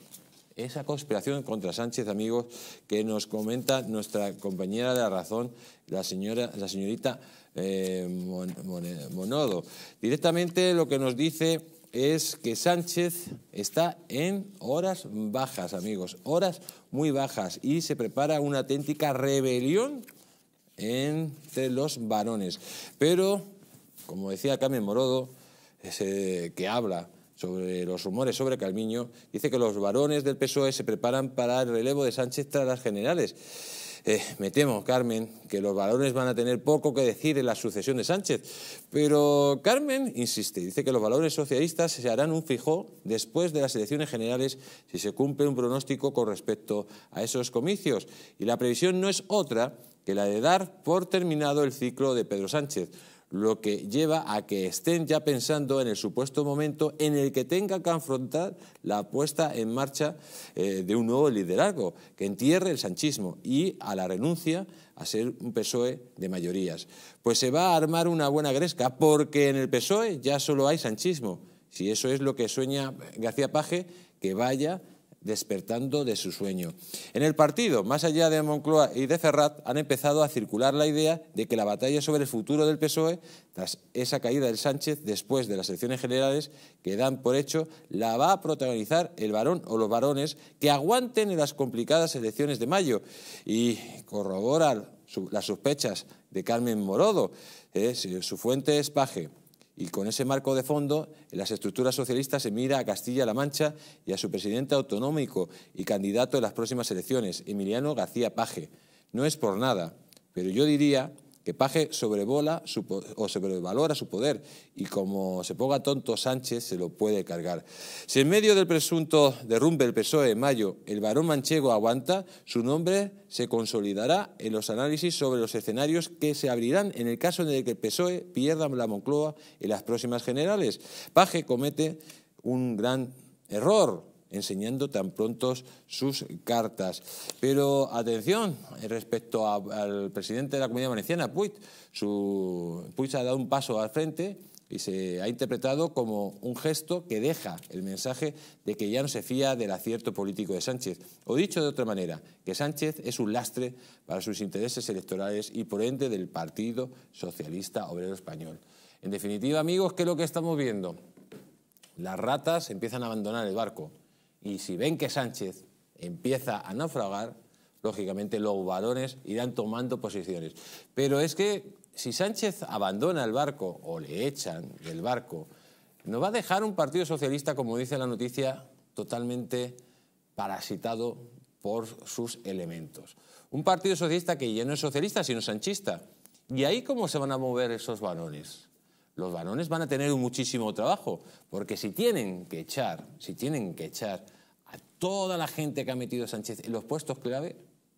Esa conspiración contra Sánchez, amigos, que nos comenta nuestra compañera de la razón, la, señora, la señorita eh, Monodo. Directamente lo que nos dice es que Sánchez está en horas bajas, amigos, horas muy bajas y se prepara una auténtica rebelión entre los varones. Pero, como decía Carmen Morodo, que habla sobre los rumores sobre Calmiño, dice que los varones del PSOE se preparan para el relevo de Sánchez tras las generales. Eh, me temo, Carmen, que los valores van a tener poco que decir en la sucesión de Sánchez. Pero Carmen insiste, dice que los valores socialistas se harán un fijo después de las elecciones generales si se cumple un pronóstico con respecto a esos comicios. Y la previsión no es otra que la de dar por terminado el ciclo de Pedro Sánchez lo que lleva a que estén ya pensando en el supuesto momento en el que tenga que afrontar la puesta en marcha eh, de un nuevo liderazgo que entierre el sanchismo y a la renuncia a ser un PSOE de mayorías. Pues se va a armar una buena gresca porque en el PSOE ya solo hay sanchismo. Si eso es lo que sueña García Paje, que vaya despertando de su sueño. En el partido, más allá de Moncloa y de Ferrat, han empezado a circular la idea de que la batalla sobre el futuro del PSOE, tras esa caída del Sánchez después de las elecciones generales, que dan por hecho, la va a protagonizar el varón o los varones que aguanten en las complicadas elecciones de mayo y corroboran las sospechas de Carmen Morodo. Eh, su fuente es Paje. Y con ese marco de fondo, en las estructuras socialistas se mira a Castilla-La Mancha y a su presidente autonómico y candidato en las próximas elecciones, Emiliano García Paje. No es por nada, pero yo diría que Paje sobrevola o sobrevalora su poder y como se ponga tonto Sánchez se lo puede cargar. Si en medio del presunto derrumbe del PSOE en mayo el varón manchego aguanta, su nombre se consolidará en los análisis sobre los escenarios que se abrirán en el caso de que el PSOE pierda la Moncloa en las próximas generales. Paje comete un gran error enseñando tan pronto sus cartas. Pero atención eh, respecto al presidente de la Comunidad Valenciana, Puig. Su, Puig ha dado un paso al frente y se ha interpretado como un gesto que deja el mensaje de que ya no se fía del acierto político de Sánchez. O dicho de otra manera, que Sánchez es un lastre para sus intereses electorales y por ende del Partido Socialista Obrero Español. En definitiva, amigos, ¿qué es lo que estamos viendo? Las ratas empiezan a abandonar el barco. Y si ven que Sánchez empieza a naufragar, lógicamente los varones irán tomando posiciones. Pero es que si Sánchez abandona el barco o le echan del barco, no va a dejar un Partido Socialista, como dice la noticia, totalmente parasitado por sus elementos. Un Partido Socialista que ya no es socialista, sino sanchista. ¿Y ahí cómo se van a mover esos varones? los varones van a tener muchísimo trabajo, porque si tienen que echar, si tienen que echar a toda la gente que ha metido Sánchez en los puestos clave,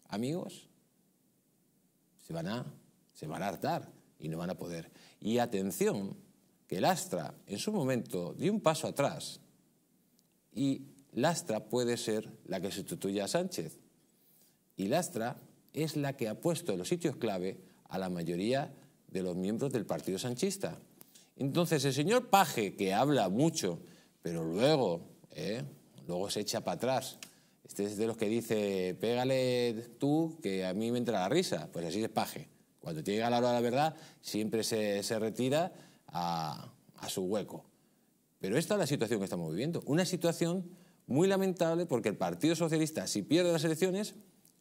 amigos, se van a, se van a hartar y no van a poder. Y atención, que Lastra en su momento dio un paso atrás y Lastra puede ser la que sustituya a Sánchez. Y Lastra es la que ha puesto en los sitios clave a la mayoría de los miembros del Partido Sanchista. Entonces el señor Paje, que habla mucho, pero luego, ¿eh? luego se echa para atrás. Este es de los que dice, pégale tú, que a mí me entra la risa. Pues así es Paje. Cuando llega la hora de la verdad, siempre se, retira a, a su hueco. Pero esta es la situación que estamos viviendo. Una situación muy lamentable porque el Partido Socialista, si pierde las elecciones,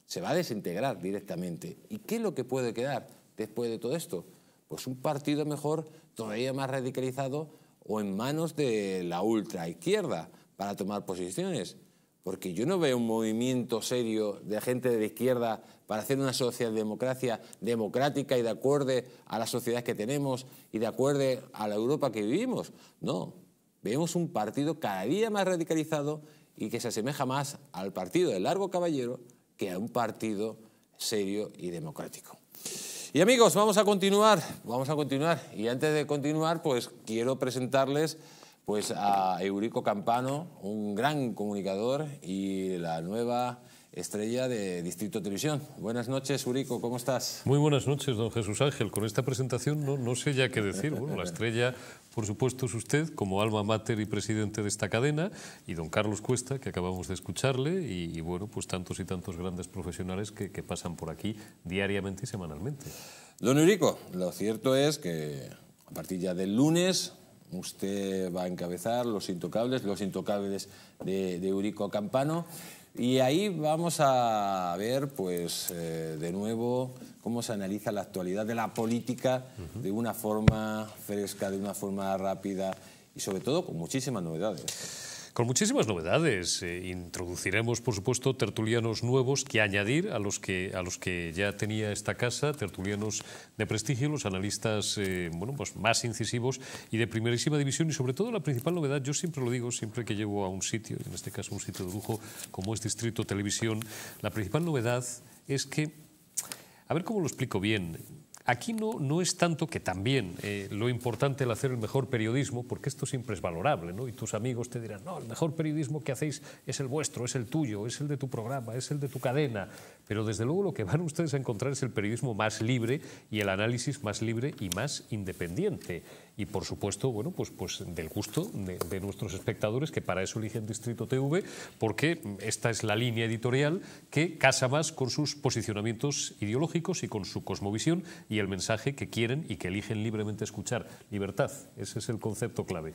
se va a desintegrar directamente. ¿Y qué es lo que puede quedar después de todo esto? Pues un partido mejor todavía más radicalizado o en manos de la ultra izquierda para tomar posiciones. Porque yo no veo un movimiento serio de gente de la izquierda para hacer una socialdemocracia democrática y de acuerdo a la sociedad que tenemos y de acuerdo a la Europa que vivimos. No, vemos un partido cada día más radicalizado y que se asemeja más al partido del largo caballero que a un partido serio y democrático. Y amigos, vamos a continuar, vamos a continuar. Y antes de continuar, pues quiero presentarles pues, a Eurico Campano, un gran comunicador y la nueva estrella de Distrito Televisión. Buenas noches, Urico, ¿cómo estás? Muy buenas noches, don Jesús Ángel. Con esta presentación no, no sé ya qué decir. Bueno, la estrella, por supuesto, es usted, como alma mater y presidente de esta cadena, y don Carlos Cuesta, que acabamos de escucharle, y, bueno, pues tantos y tantos grandes profesionales que, pasan por aquí diariamente y semanalmente. Don Urico, lo cierto es que a partir ya del lunes usted va a encabezar Los Intocables, Los Intocables de, de Eurico Campano. Y ahí vamos a ver, pues, eh, de nuevo, cómo se analiza la actualidad de la política de una forma fresca, de una forma rápida y sobre todo con muchísimas novedades con muchísimas novedades. Eh, introduciremos, por supuesto, tertulianos nuevos que añadir a los que, a los que ya tenía esta casa, tertulianos de prestigio, los analistas eh, bueno, pues más incisivos y de primerísima división. Y sobre todo la principal novedad, yo siempre lo digo, siempre que llevo a un sitio, en este caso un sitio de lujo como es Distrito Televisión, la principal novedad es que, a ver cómo lo explico bien, Aquí no, no es tanto que también eh, lo importante el hacer el mejor periodismo, porque esto siempre es valorable, ¿no? Y tus amigos te dirán, no, el mejor periodismo que hacéis es el vuestro, es el tuyo, es el de tu programa, es el de tu cadena, pero desde luego lo que van ustedes a encontrar es el periodismo más libre y el análisis más libre y más independiente. Y por supuesto, bueno, pues, pues del gusto de, de nuestros espectadores, que para eso eligen Distrito TV, porque esta es la línea editorial que casa más con sus posicionamientos ideológicos y con su cosmovisión y el mensaje que quieren y que eligen libremente escuchar. Libertad, ese es el concepto clave.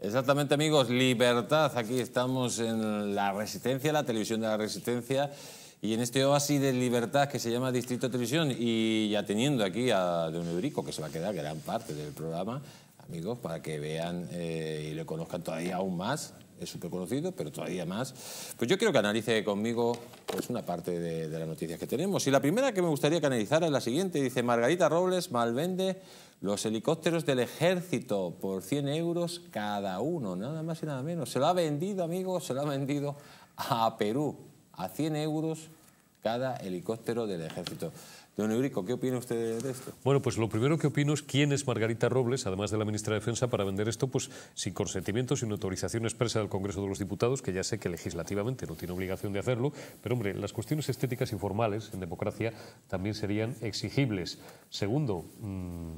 Exactamente amigos, libertad. Aquí estamos en la resistencia, la televisión de la resistencia. Y en este oasis de libertad que se llama Distrito Televisión y ya teniendo aquí a Don Eurico, que se va a quedar gran parte del programa, amigos, para que vean eh, y le conozcan todavía aún más, es súper conocido, pero todavía más, pues yo quiero que analice conmigo pues, una parte de, de las noticias que tenemos. Y la primera que me gustaría que analizara es la siguiente, dice Margarita Robles malvende los helicópteros del ejército por 100 euros cada uno, nada más y nada menos. Se lo ha vendido, amigos, se lo ha vendido a Perú, a 100 euros cada helicóptero del ejército. Don Eurico, ¿qué opina usted de esto? Bueno, pues lo primero que opino es quién es Margarita Robles, además de la ministra de Defensa, para vender esto pues sin consentimiento, sin autorización expresa del Congreso de los Diputados, que ya sé que legislativamente no tiene obligación de hacerlo, pero hombre, las cuestiones estéticas y formales en democracia también serían exigibles. Segundo, mm,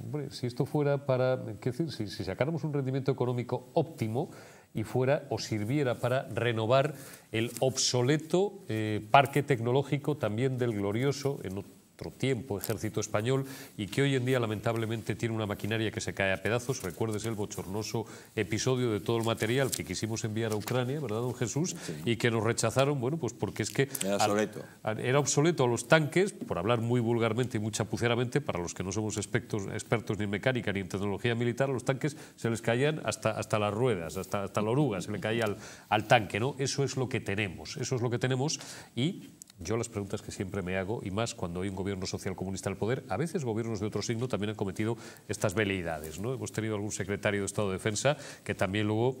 hombre, si esto fuera para, eh, ¿qué decir? Si, si sacáramos un rendimiento económico óptimo, y fuera o sirviera para renovar el obsoleto eh, parque tecnológico también del glorioso, en otro tiempo ejército español y que hoy en día lamentablemente tiene una maquinaria que se cae a pedazos. Recuerdes el bochornoso episodio de todo el material que quisimos enviar a Ucrania, ¿verdad, don Jesús? Y que nos rechazaron, bueno, pues porque es que... Era obsoleto. era obsoleto a los tanques, por hablar muy vulgarmente y muy chapuceramente, para los que no somos expertos, expertos ni en mecánica ni en tecnología militar, los tanques se les caían hasta, hasta las ruedas, hasta, hasta la oruga, se le caía al, al tanque, ¿no? Eso es lo que tenemos, eso es lo que tenemos y yo las preguntas que siempre me hago, y más cuando hay un gobierno social comunista al poder, a veces gobiernos de otro signo también han cometido estas veleidades. ¿no? Hemos tenido algún secretario de Estado de Defensa que también luego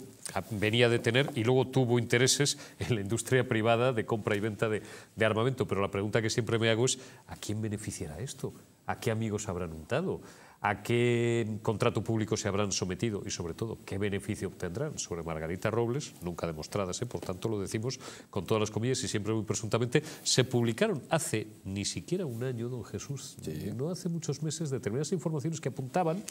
venía a detener y luego tuvo intereses en la industria privada de compra y venta de, de armamento. Pero la pregunta que siempre me hago es, ¿a quién beneficiará esto? ¿A qué amigos habrán untado? a qué contrato público se habrán sometido y sobre todo qué beneficio obtendrán sobre Margarita Robles, nunca demostradas, ¿eh? por tanto lo decimos con todas las comillas y siempre muy presuntamente, se publicaron hace ni siquiera un año, don Jesús, no hace muchos meses, determinadas informaciones que apuntaban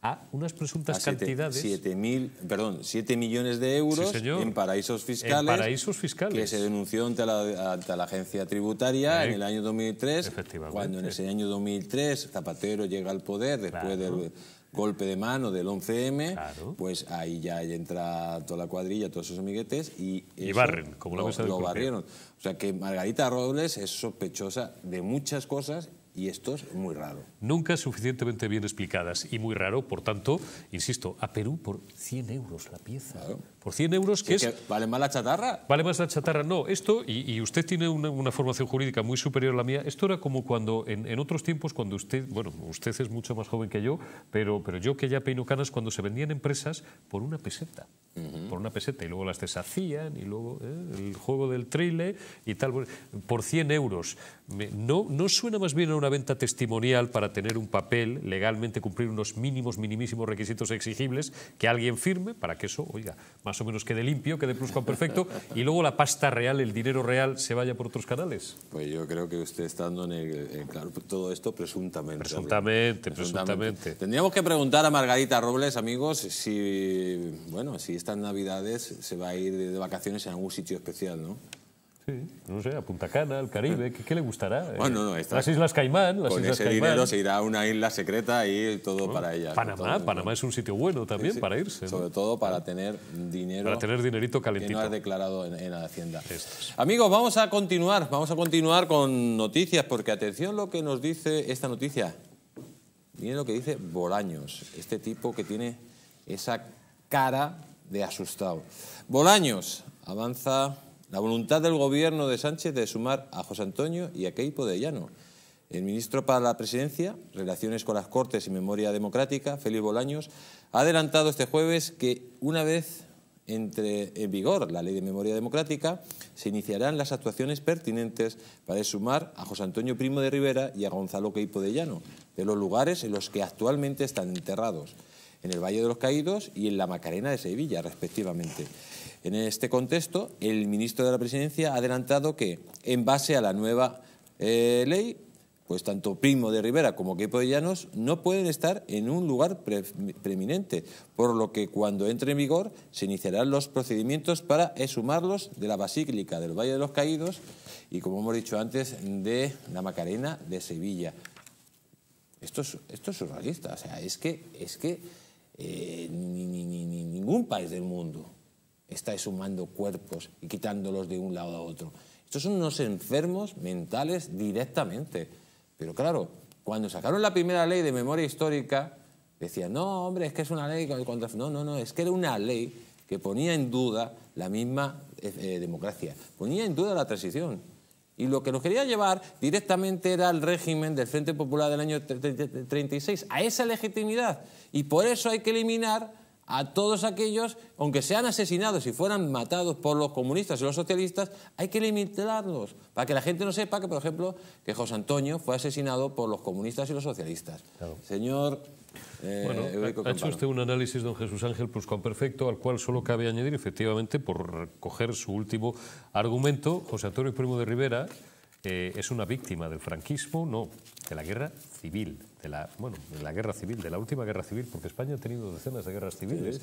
a unas presuntas a siete, cantidades... mil, perdón, 7 millones de euros en paraísos fiscales. En paraísos fiscales. Que se denunció ante la, agencia tributaria en el año 2003. Cuando en ese año 2003 Zapatero llega al poder después del golpe de mano del 11M, pues ahí ya entra toda la cuadrilla, todos esos amiguetes y, barren, como lo, lo barrieron. O sea que Margarita Robles es sospechosa de muchas cosas y esto es muy raro. Nunca suficientemente bien explicadas y muy raro, por tanto, insisto, a Perú por 100 euros la pieza. Por 100 euros, que es... ¿Vale más la chatarra? Vale más la chatarra, no. Esto, y, usted tiene una, formación jurídica muy superior a la mía, esto era como cuando, en, otros tiempos, cuando usted, bueno, usted es mucho más joven que yo, pero, pero yo que ya peino canas, cuando se vendían empresas por una peseta. Por una peseta, y luego las deshacían, y luego ¿eh? el juego del trile y tal. Por 100 euros. no, ¿No suena más bien a una venta testimonial para tener un papel, legalmente cumplir unos mínimos, minimísimos requisitos exigibles, que alguien firme para que eso, oiga, más o menos quede limpio, quede perfecto y luego la pasta real, el dinero real, se vaya por otros canales? Pues yo creo que usted estando en, el, claro todo esto Presuntamente, presuntamente, presuntamente. Tendríamos que preguntar a Margarita Robles, amigos, si, bueno, si estas navidades se va a ir de vacaciones en algún sitio especial, ¿no? no sé, a Punta Cana, al Caribe, ¿qué, le gustará? Eh, bueno, las Islas Caimán, las con ese dinero se irá a una isla secreta y todo para ella. Panamá, Panamá es un sitio bueno también para irse. Sobre todo para tener dinero. Para tener dinerito calentito. Que no declarado en, la Hacienda. Amigos, vamos a continuar, vamos a continuar con noticias, porque atención lo que nos dice esta noticia. Miren lo que dice Bolaños, este tipo que tiene esa cara de asustado. Bolaños avanza la voluntad del gobierno de Sánchez de sumar a José Antonio y a Keipo de Llano. El ministro para la Presidencia, Relaciones con las Cortes y Memoria Democrática, Félix Bolaños, ha adelantado este jueves que una vez entre en vigor la Ley de Memoria Democrática, se iniciarán las actuaciones pertinentes para sumar a José Antonio Primo de Rivera y a Gonzalo Keipo de Llano, de los lugares en los que actualmente están enterrados, en el Valle de los Caídos y en la Macarena de Sevilla, respectivamente. En este contexto, el ministro de la Presidencia ha adelantado que, en base a la nueva eh, ley, pues tanto Primo de Rivera como Quepo no pueden estar en un lugar preeminente, por lo que cuando entre en vigor se iniciarán los procedimientos para exhumarlos de la Basílica del Valle de los Caídos y, como hemos dicho antes, de la Macarena de Sevilla. Esto es, surrealista, o sea, es que, es que eh, ningún país del mundo estáis sumando cuerpos y quitándolos de un lado a otro. Estos son unos enfermos mentales directamente. Pero claro, cuando sacaron la primera ley de memoria histórica, decían, no, hombre, es que es una ley contra... No, no, no, es que era una ley que ponía en duda la misma eh, eh, democracia, ponía en duda la transición. Y lo que nos quería llevar directamente era al régimen del Frente Popular del año 36, a esa legitimidad. Y por eso hay que eliminar a todos aquellos, aunque sean asesinados y fueran matados por los comunistas y los socialistas, hay que limitarlos, para que la gente no sepa que, por ejemplo, que José Antonio fue asesinado por los comunistas y los socialistas. Señor... Eh, bueno, ha hecho usted un análisis, don Jesús Ángel pues, perfecto, al cual solo cabe añadir, efectivamente, por recoger su último argumento, José Antonio Primo de Rivera eh, es una víctima del franquismo, no, de la guerra civil de la, bueno, de la guerra civil, de la última guerra civil, porque España ha tenido decenas de guerras civiles.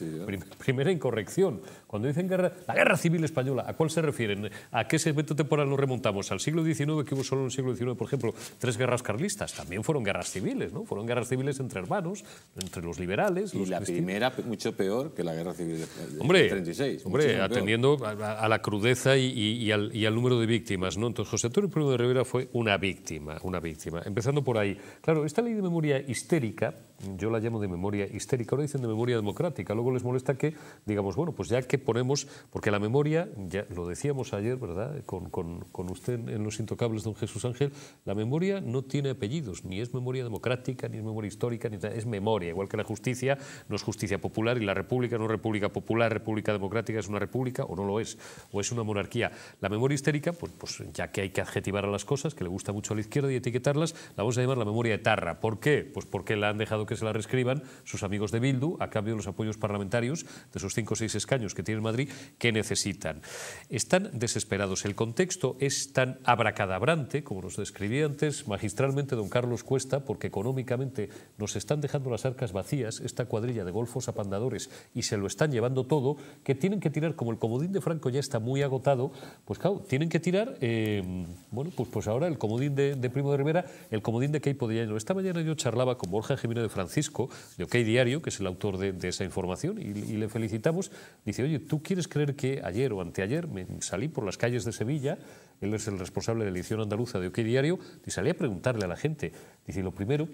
primera incorrección. Cuando dicen guerra, la guerra civil española, ¿a cuál se refieren? ¿A qué segmento temporal nos remontamos? ¿Al siglo XIX, que hubo solo un siglo XIX, por ejemplo, tres guerras carlistas? También fueron guerras civiles, ¿no? Fueron guerras civiles entre hermanos, entre los liberales. Y la primera mucho peor que la guerra civil del hombre, 36. Hombre, atendiendo a, la crudeza y, al, número de víctimas, ¿no? Entonces, José Antonio Primo de Rivera fue una víctima, una víctima. Empezando por ahí. Claro, esta ley memoria histérica yo la llamo de memoria histérica, ahora dicen de memoria democrática, luego les molesta que digamos, bueno, pues ya que ponemos, porque la memoria, ya lo decíamos ayer, ¿verdad?, con, usted en Los Intocables, don Jesús Ángel, la memoria no tiene apellidos, ni es memoria democrática, ni es memoria histórica, ni es memoria, igual que la justicia no es justicia popular y la república no es república popular, república democrática es una república o no lo es, o es una monarquía. La memoria histérica, pues, pues ya que hay que adjetivar a las cosas, que le gusta mucho a la izquierda y etiquetarlas, la vamos a llamar la memoria etarra. ¿Por qué? Pues porque la han dejado que se la reescriban sus amigos de Bildu a cambio de los apoyos parlamentarios de sus cinco o seis escaños que tiene Madrid que necesitan. Están desesperados. El contexto es tan abracadabrante, como nos describía antes magistralmente don Carlos Cuesta, porque económicamente nos están dejando las arcas vacías esta cuadrilla de golfos apandadores y se lo están llevando todo, que tienen que tirar, como el comodín de Franco ya está muy agotado, pues claro, tienen que tirar, eh, bueno, pues, pues ahora el comodín de, Primo de Rivera, el comodín de Keipo de Llano. Esta mañana yo charlaba con Borja Jiménez de Francisco, de OK Diario, que es el autor de, esa información, y, le felicitamos. Dice, oye, ¿tú quieres creer que ayer o anteayer me salí por las calles de Sevilla? Él es el responsable de la edición andaluza de OK Diario, y salí a preguntarle a la gente. Dice, lo primero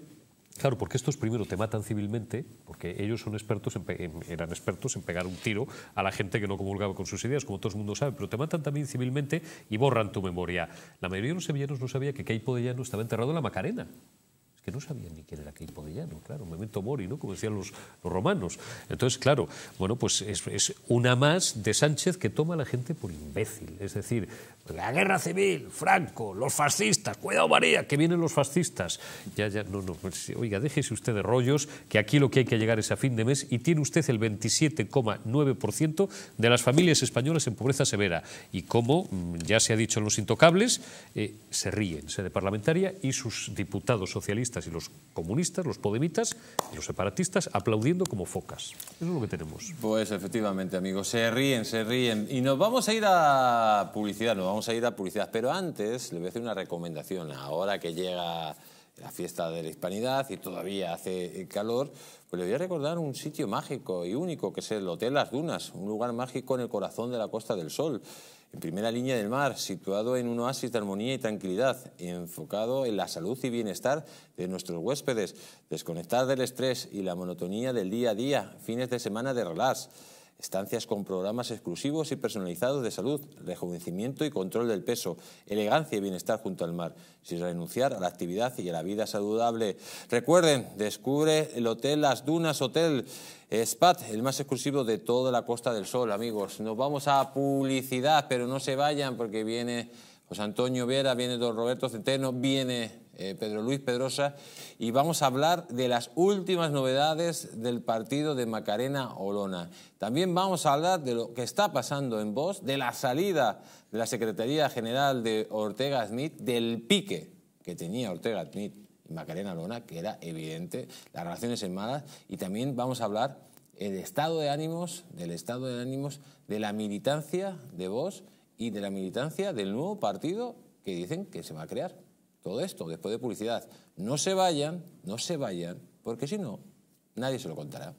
Claro, porque estos primero te matan civilmente, porque ellos son expertos eran expertos en pegar un tiro a la gente que no comulgaba con sus ideas, como todo el mundo sabe, pero te matan también civilmente y borran tu memoria. La mayoría de los sevillanos no sabía que Keipo de Llano estaba enterrado en la Macarena que no sabían ni quién era aquel de claro, momento mori, ¿no? como decían los, romanos. Entonces, claro, bueno, pues es, es, una más de Sánchez que toma a la gente por imbécil. Es decir, la guerra civil, Franco, los fascistas, cuidado María, que vienen los fascistas. Ya, ya, no, no, pues, oiga, déjese usted de rollos, que aquí lo que hay que llegar es a fin de mes y tiene usted el 27,9% de las familias españolas en pobreza severa. Y como mm, ya se ha dicho en Los Intocables, eh, se ríen, de parlamentaria y sus diputados socialistas y los comunistas, los podemitas y los separatistas aplaudiendo como focas. Eso es lo que tenemos. Pues efectivamente, amigos, se ríen, se ríen. Y nos vamos a ir a publicidad, ¿no? vamos a ir a publicidad. Pero antes, le voy a hacer una recomendación. Ahora que llega la fiesta de la hispanidad y todavía hace calor, pues le voy a recordar un sitio mágico y único, que es el Hotel Las Dunas, un lugar mágico en el corazón de la Costa del Sol, en primera línea del mar, situado en un oasis de armonía y tranquilidad, enfocado en la salud y bienestar de nuestros huéspedes, desconectar del estrés y la monotonía del día a día, fines de semana de relax Estancias con programas exclusivos y personalizados de salud, rejuvenecimiento y control del peso, elegancia y bienestar junto al mar, sin renunciar a la actividad y a la vida saludable. Recuerden, descubre el Hotel Las Dunas Hotel Spat, el más exclusivo de toda la Costa del Sol, amigos. Nos vamos a publicidad, pero no se vayan porque viene José Antonio Vera, viene Don Roberto Centeno, viene eh, Pedro Luis Pedrosa, y vamos a hablar de las últimas novedades del partido de Macarena Olona. También vamos a hablar de lo que está pasando en Vox, de la salida de la Secretaría General de Ortega Smith, del pique que tenía Ortega Smith y Macarena Olona, que era evidente, las relaciones en malas, y también vamos a hablar estado de ánimos, del estado de ánimos de la militancia de Vox y de la militancia del nuevo partido que dicen que se va a crear todo esto, después de publicidad. No se vayan, no se vayan, porque si no, nadie se lo contará.